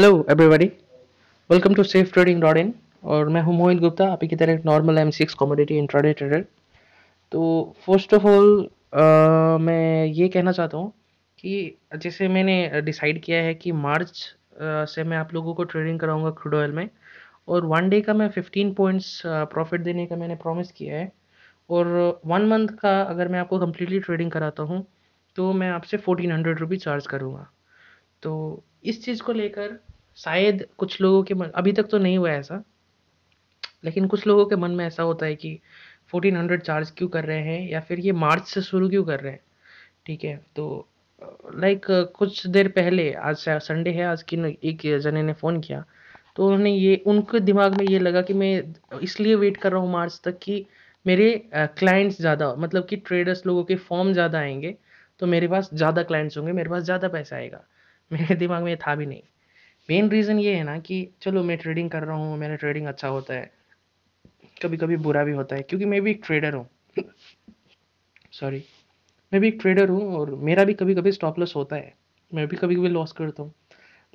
hello everybody welcome to safe trading dot in और मैं हूं मोहित गुप्ता आप ही की तरह एक normal M six commodity intraday trader तो फर्स्ट ऑफ ऑल मैं ये कहना चाहता हूँ कि जैसे मैंने डिसाइड किया है कि मार्च uh, से मैं आप लोगों को ट्रेडिंग कराऊंगा क्रूड ऑयल में और वन डे का मैं फिफ्टीन पॉइंट्स प्रॉफिट देने का मैंने प्रॉमिस किया है और वन मंथ का अगर मैं आपको कम्प्लीटली ट्रेडिंग कराता हूँ तो मैं आपसे फोर्टीन हंड्रेड रुपीज़ चार्ज करूँगा तो इस चीज़ को लेकर शायद कुछ लोगों के मन अभी तक तो नहीं हुआ ऐसा लेकिन कुछ लोगों के मन में ऐसा होता है कि फोर्टीन हंड्रेड चार्ज क्यों कर रहे हैं या फिर ये मार्च से शुरू क्यों कर रहे हैं ठीक है तो लाइक कुछ देर पहले आज संडे है आज की एक जने ने फ़ोन किया तो उन्होंने ये उनके दिमाग में ये लगा कि मैं इसलिए वेट कर रहा हूँ मार्च तक कि मेरे क्लाइंट्स ज़्यादा मतलब कि ट्रेडर्स लोगों के फॉर्म ज़्यादा आएंगे तो मेरे पास ज़्यादा क्लाइंट्स होंगे मेरे पास ज़्यादा पैसा आएगा मेरे दिमाग में ये था भी नहीं मेन रीज़न ये है ना कि चलो मैं ट्रेडिंग कर रहा हूँ मेरा ट्रेडिंग अच्छा होता है कभी कभी बुरा भी होता है क्योंकि मैं भी एक ट्रेडर हूँ सॉरी मैं भी एक ट्रेडर हूँ और मेरा भी कभी कभी स्टॉप लॉस होता है मैं भी कभी कभी लॉस करता हूँ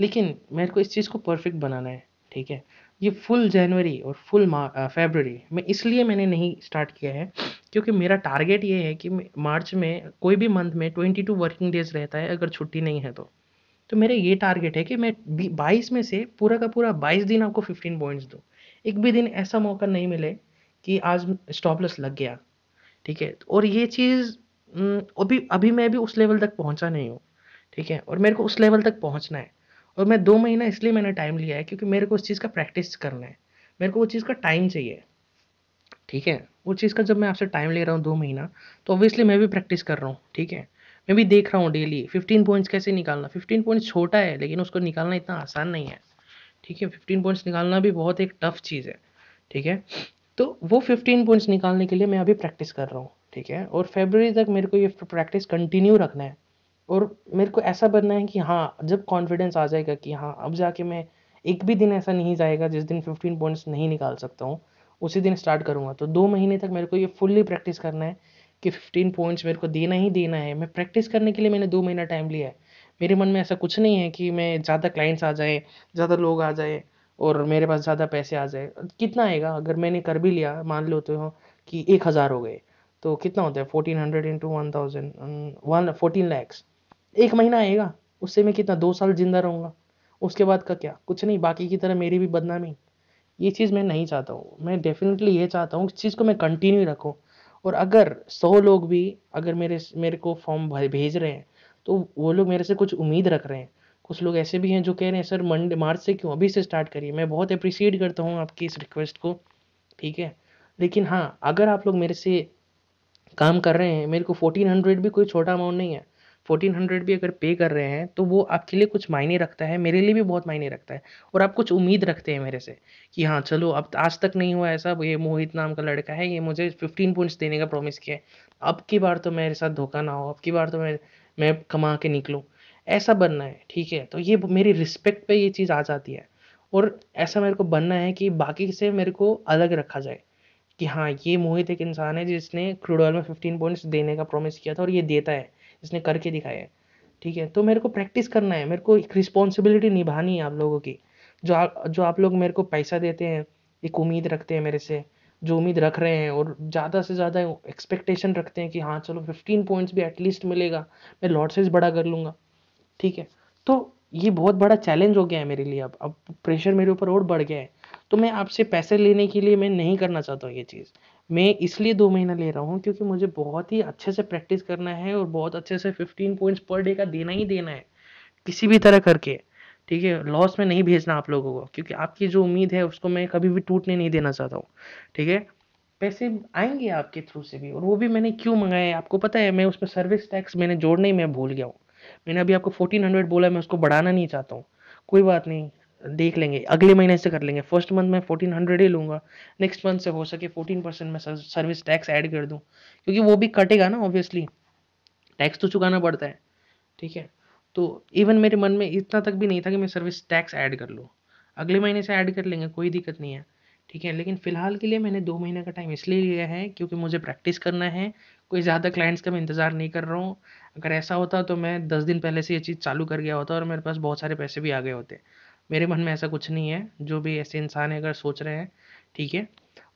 लेकिन मेरे को इस चीज़ को परफेक्ट बनाना है ठीक है ये फुल जनवरी और फुल फेबररी में इसलिए मैंने नहीं स्टार्ट किया है क्योंकि मेरा टारगेट ये है कि मार्च में कोई भी मंथ में ट्वेंटी टू वर्किंग डेज रहता है अगर छुट्टी नहीं है तो तो मेरा ये टारगेट है कि मैं बाईस में से पूरा का पूरा बाईस दिन आपको फिफ्टीन पॉइंट्स दूँ एक भी दिन ऐसा मौका नहीं मिले कि आज स्टॉप लग गया ठीक है और ये चीज़ अभी अभी मैं भी उस लेवल तक पहुंचा नहीं हूँ ठीक है और मेरे को उस लेवल तक पहुंचना है और मैं दो महीना इसलिए मैंने टाइम लिया है क्योंकि मेरे को उस चीज़ का प्रैक्टिस करना है मेरे को वो चीज़ का टाइम चाहिए ठीक है उस चीज़ का जब मैं आपसे टाइम ले रहा हूँ दो महीना तो ऑब्वियसली मैं भी प्रैक्टिस कर रहा हूँ ठीक है मैं भी देख रहा हूँ डेली फिफ्टीन पॉइंट्स कैसे निकालना फिफ्टीन पॉइंट्स छोटा है लेकिन उसको निकालना इतना आसान नहीं है ठीक है फिफ्टीन पॉइंट्स निकालना भी बहुत एक टफ चीज़ है ठीक है तो वो फिफ्टीन पॉइंट्स निकालने के लिए मैं अभी प्रैक्टिस कर रहा हूँ ठीक है और फेबररी तक मेरे को ये प्रैक्टिस कंटिन्यू रखना है और मेरे को ऐसा बनना है कि हाँ जब कॉन्फिडेंस आ जाएगा कि हाँ अब जाके मैं एक भी दिन ऐसा नहीं जाएगा जिस दिन फिफ्टीन पॉइंट्स नहीं निकाल सकता हूँ उसी दिन स्टार्ट करूँगा तो दो महीने तक मेरे को ये फुल्ली प्रैक्टिस करना है कि फिफ्टीन पॉइंट्स मेरे को देना ही देना है मैं प्रैक्टिस करने के लिए मैंने दो महीना टाइम लिया है मेरे मन में ऐसा कुछ नहीं है कि मैं ज़्यादा क्लाइंट्स आ जाए ज़्यादा लोग आ जाए और मेरे पास ज़्यादा पैसे आ जाए कितना आएगा अगर मैंने कर भी लिया मान लो तो कि एक हज़ार हो गए तो कितना होता है fourteen hundred into one thousand one fourteen lakhs एक महीना आएगा उससे मैं कितना दो साल ज़िंदा रहूँगा उसके बाद का क्या कुछ नहीं बाकी की तरह मेरी भी बदनामी ये चीज़ मैं नहीं चाहता हूँ मैं डेफिनेटली ये चाहता हूँ इस चीज़ को मैं कंटिन्यू रखूँ और अगर सौ लोग भी अगर मेरे मेरे को फॉर्म भेज रहे हैं तो वो लोग मेरे से कुछ उम्मीद रख रहे हैं कुछ लोग ऐसे भी हैं जो कह रहे हैं सर मंडे मार्च से क्यों अभी से स्टार्ट करिए मैं बहुत अप्रिसिएट करता हूँ आपकी इस रिक्वेस्ट को ठीक है लेकिन हाँ अगर आप लोग मेरे से काम कर रहे हैं मेरे को फोर्टीन हंड्रेड भी कोई छोटा अमाउंट नहीं है फोर्टीन हंड्रेड भी अगर पे कर रहे हैं तो वो आपके लिए कुछ मायने रखता है मेरे लिए भी बहुत मायने रखता है और आप कुछ उम्मीद रखते हैं मेरे से कि हाँ चलो अब तो आज तक नहीं हुआ ऐसा ये मोहित नाम का लड़का है ये मुझे फिफ्टीन पॉइंट्स देने का प्रॉमिस किया है अब की बार तो मेरे साथ धोखा ना हो अब की बार तो मैं मैं कमा के निकलूँ ऐसा बनना है ठीक है तो ये मेरी रिस्पेक्ट पर ये चीज़ आ जाती है और ऐसा मेरे को बनना है कि बाकी से मेरे को अलग रखा जाए कि हाँ ये मोहित एक इंसान है जिसने क्रूड ऑयल में फिफ्टीन पॉइंट्स देने का प्रॉमिस किया था और ये देता है इसने करके दिखाया है ठीक है तो मेरे को प्रैक्टिस करना है मेरे को एक रिस्पॉन्सिबिलिटी निभानी है आप लोगों की जो आ, जो आप लोग मेरे को पैसा देते हैं एक उम्मीद रखते हैं मेरे से जो उम्मीद रख रहे हैं और ज़्यादा से ज़्यादा एक्सपेक्टेशन रखते हैं कि हाँ चलो फिफ्टीन पॉइंट्स भी एटलीस्ट मिलेगा मैं लॉट साइज बड़ा कर लूँगा ठीक है तो ये बहुत बड़ा चैलेंज हो गया है मेरे लिए अब अब प्रेशर मेरे ऊपर और बढ़ गया है तो मैं आपसे पैसे लेने के लिए मैं नहीं करना चाहता हूँ ये चीज़ मैं इसलिए दो महीना ले रहा हूँ क्योंकि मुझे बहुत ही अच्छे से प्रैक्टिस करना है और बहुत अच्छे से फिफ्टीन पॉइंट्स पर डे का देना ही देना है किसी भी तरह करके ठीक है लॉस में नहीं भेजना आप लोगों को क्योंकि आपकी जो उम्मीद है उसको मैं कभी भी टूटने नहीं देना चाहता हूँ ठीक है पैसे आएंगे आपके थ्रू से भी और वो भी मैंने क्यों मंगाए आपको पता है मैं उसमें सर्विस टैक्स मैंने जोड़ने ही मैं भूल गया हूँ मैंने अभी आपको फोर्टीन हंड्रेड बोला मैं उसको बढ़ाना नहीं चाहता हूँ कोई बात नहीं देख लेंगे अगले महीने से कर लेंगे फर्स्ट मंथ मैं फोर्टीन हंड्रेड ही लूँगा नेक्स्ट मंथ से हो सके फोर्टीन परसेंट मैं सर्विस टैक्स ऐड कर दूँ क्योंकि वो भी कटेगा ना ऑब्वियसली टैक्स तो चुकाना पड़ता है ठीक है तो इवन मेरे मन में इतना तक भी नहीं था कि मैं सर्विस टैक्स ऐड कर लूँ अगले महीने से ऐड कर लेंगे कोई दिक्कत नहीं है ठीक है लेकिन फ़िलहाल के लिए मैंने दो महीने का टाइम इसलिए लिया है क्योंकि मुझे प्रैक्टिस करना है कोई ज़्यादा क्लाइंट्स का मैं इंतज़ार नहीं कर रहा हूँ अगर ऐसा होता तो मैं दस दिन पहले से ये चीज़ चालू कर गया होता और मेरे पास बहुत सारे पैसे भी आ गए होते मेरे मन में ऐसा कुछ नहीं है जो भी ऐसे इंसान है अगर सोच रहे हैं ठीक है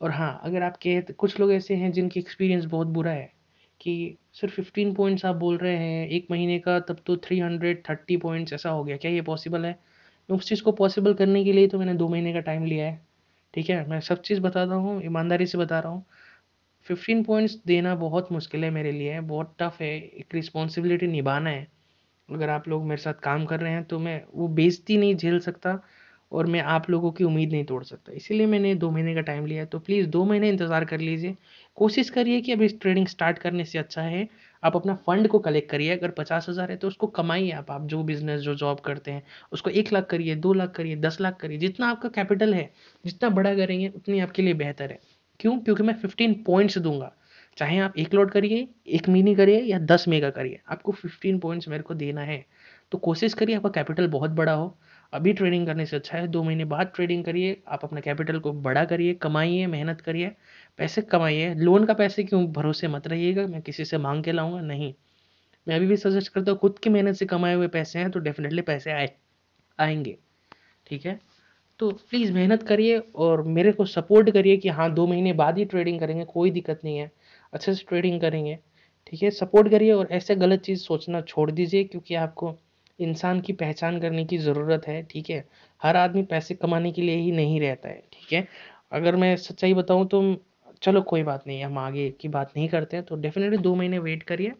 और हाँ अगर आपके तो कुछ लोग ऐसे हैं जिनकी एक्सपीरियंस बहुत बुरा है कि सिर्फ फिफ्टीन पॉइंट्स आप बोल रहे हैं एक महीने का तब तो थ्री हंड्रेड थर्टी पॉइंट्स ऐसा हो गया क्या ये पॉसिबल है मैं उस चीज़ को पॉसिबल करने के लिए तो मैंने दो महीने का टाइम लिया है ठीक है मैं सब चीज़ बताता हूँ ईमानदारी से बता रहा हूँ फिफ्टीन पॉइंट्स देना बहुत मुश्किल है मेरे लिए बहुत टफ है एक रिस्पॉन्सिबिलिटी निभाना है अगर आप लोग मेरे साथ काम कर रहे हैं तो मैं वो बेइज्जती नहीं झेल सकता और मैं आप लोगों की उम्मीद नहीं तोड़ सकता इसीलिए मैंने दो महीने का टाइम लिया है तो प्लीज़ दो महीने इंतज़ार कर लीजिए कोशिश करिए कि अभी ट्रेडिंग स्टार्ट करने से अच्छा है आप अपना फंड को कलेक्ट करिए अगर पचास हज़ार है तो उसको कमाइए आप आप जो बिज़नेस जो जॉब करते हैं उसको एक लाख करिए दो लाख करिए दस लाख करिए जितना आपका कैपिटल है जितना बड़ा करेंगे उतनी आपके लिए बेहतर है क्यों क्योंकि मैं फिफ्टीन पॉइंट्स दूंगा चाहे आप एक लोड करिए एक मिनी करिए या दस मेगा करिए आपको फिफ्टीन पॉइंट्स मेरे को देना है तो कोशिश करिए आपका कैपिटल बहुत बड़ा हो अभी ट्रेडिंग करने से अच्छा है दो महीने बाद ट्रेडिंग करिए आप अपना कैपिटल को बड़ा करिए कमाइए मेहनत करिए पैसे कमाइए लोन का पैसे क्यों भरोसे मत रहिएगा मैं किसी से मांग के लाऊंगा नहीं मैं अभी भी सजेस्ट करता हूँ खुद की मेहनत से कमाए हुए पैसे हैं तो डेफिनेटली पैसे आए आएंगे ठीक है तो प्लीज़ मेहनत करिए और मेरे को सपोर्ट करिए कि हाँ दो महीने बाद ही ट्रेडिंग करेंगे कोई दिक्कत नहीं है अच्छे से ट्रेडिंग करेंगे ठीक है सपोर्ट करिए और ऐसे गलत चीज़ सोचना छोड़ दीजिए क्योंकि आपको इंसान की पहचान करने की ज़रूरत है ठीक है हर आदमी पैसे कमाने के लिए ही नहीं रहता है ठीक है अगर मैं सच्चाई बताऊँ तो चलो कोई बात नहीं हम आगे की बात नहीं करते हैं तो डेफिनेटली दो महीने वेट करिए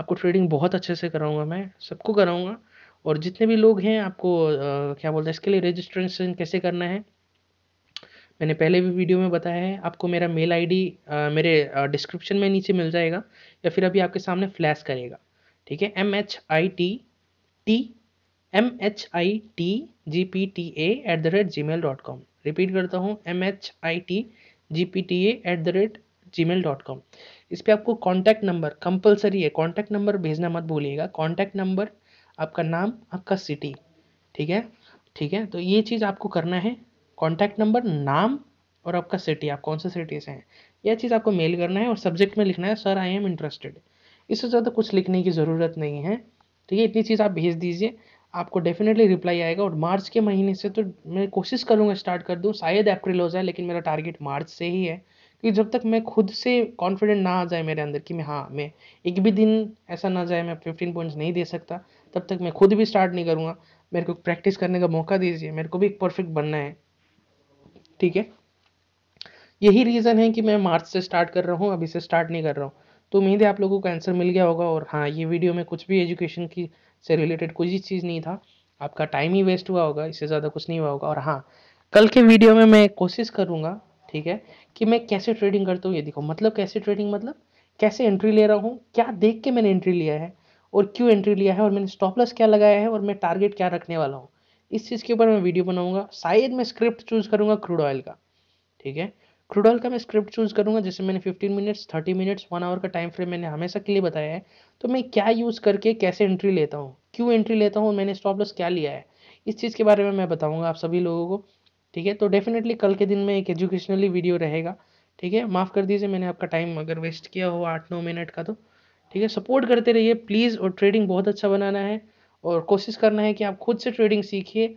आपको ट्रेडिंग बहुत अच्छे से कराऊंगा मैं सबको कराऊंगा और जितने भी लोग हैं आपको आ, क्या बोलते हैं इसके लिए रजिस्ट्रेशन कैसे करना है मैंने पहले भी वीडियो में बताया है आपको मेरा मेल आईडी मेरे डिस्क्रिप्शन में नीचे मिल जाएगा या फिर अभी आपके सामने फ्लैश करेगा ठीक है M H I T T M H I T G P T A at the rate Gmail dot com repeat करता हूँ M H I T G P T at the rate Gmail dot com इस पर आपको contact number compulsory है contact number भेजना मत भूलिएगा contact number आपका नाम आपका सिटी ठीक है ठीक है तो ये चीज़ आपको करना है कॉन्टैक्ट नंबर नाम और आपका सिटी आप कौन से सिटी से हैं यह चीज़ आपको मेल करना है और सब्जेक्ट में लिखना है सर आई एम इंटरेस्टेड इससे ज़्यादा कुछ लिखने की ज़रूरत नहीं है ठीक तो है इतनी चीज़ आप भेज दीजिए आपको डेफिनेटली रिप्लाई आएगा और मार्च के महीने से तो मैं कोशिश करूँगा स्टार्ट कर दूँ शायद अप्रैल हो जाए लेकिन मेरा टारगेट मार्च से ही है कि जब तक मैं खुद से कॉन्फिडेंट ना आ जाए मेरे अंदर कि मैं हाँ मैं एक भी दिन ऐसा ना जाए मैं फिफ्टीन पॉइंट्स नहीं दे सकता तब तक मैं खुद भी स्टार्ट नहीं करूँगा मेरे को प्रैक्टिस करने का मौका दीजिए मेरे को भी एक परफेक्ट बनना है ठीक है यही रीज़न है कि मैं मार्च से स्टार्ट कर रहा हूँ अभी से स्टार्ट नहीं कर रहा हूँ तो उम्मीद है आप लोगों को आंसर मिल गया होगा और हाँ ये वीडियो में कुछ भी एजुकेशन की से रिलेटेड कोई भी चीज़ नहीं था आपका टाइम ही वेस्ट हुआ होगा इससे ज़्यादा कुछ नहीं हुआ होगा और हाँ कल के वीडियो में मैं कोशिश करूँगा ठीक है कि मैं कैसे ट्रेडिंग करता हूँ ये देखो मतलब कैसे ट्रेडिंग मतलब कैसे एंट्री ले रहा हूँ क्या देख के मैंने एंट्री लिया है और क्यों एंट्री लिया है और मैंने लॉस क्या लगाया है और मैं टारगेट क्या रखने वाला हूँ इस चीज़ के ऊपर मैं वीडियो बनाऊंगा शायद मैं स्क्रिप्ट चूज़ करूंगा क्रूड ऑयल का ठीक है क्रूड ऑयल का मैं स्क्रिप्ट चूज़ करूंगा जैसे मैंने 15 मिनट्स 30 मिनट्स वन आवर का टाइम फ्रेम मैंने हमेशा के लिए बताया है तो मैं क्या यूज़ करके कैसे एंट्री लेता हूँ क्यों एंट्री लेता हूँ मैंने स्टॉप लॉस क्या लिया है इस चीज़ के बारे में मैं बताऊँगा आप सभी लोगों को ठीक है तो डेफिनेटली कल के दिन में एक एजुकेशनली वीडियो रहेगा ठीक है माफ़ कर दीजिए मैंने आपका टाइम अगर वेस्ट किया हो आठ नौ मिनट का तो ठीक है सपोर्ट करते रहिए प्लीज़ और ट्रेडिंग बहुत अच्छा बनाना है और कोशिश करना है कि आप खुद से ट्रेडिंग सीखिए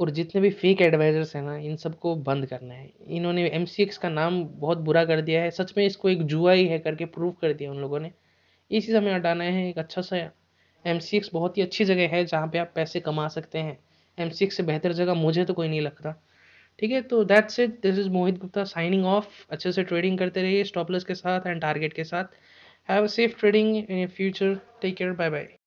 और जितने भी फेक एडवाइजर्स हैं ना इन सबको बंद करना है इन्होंने एम का नाम बहुत बुरा कर दिया है सच में इसको एक जुआ ही है करके प्रूव कर दिया उन लोगों ने ये चीज़ हमें हटाना है एक अच्छा सा एम बहुत ही अच्छी जगह है जहाँ पे आप पैसे कमा सकते हैं एम से बेहतर जगह मुझे तो कोई नहीं लगता ठीक है तो that's it this is Mohit Gupta signing off अच्छे से ट्रेडिंग करते रहिए स्टॉपलेस के साथ एंड टारगेट के साथ have a safe trading in future take care bye bye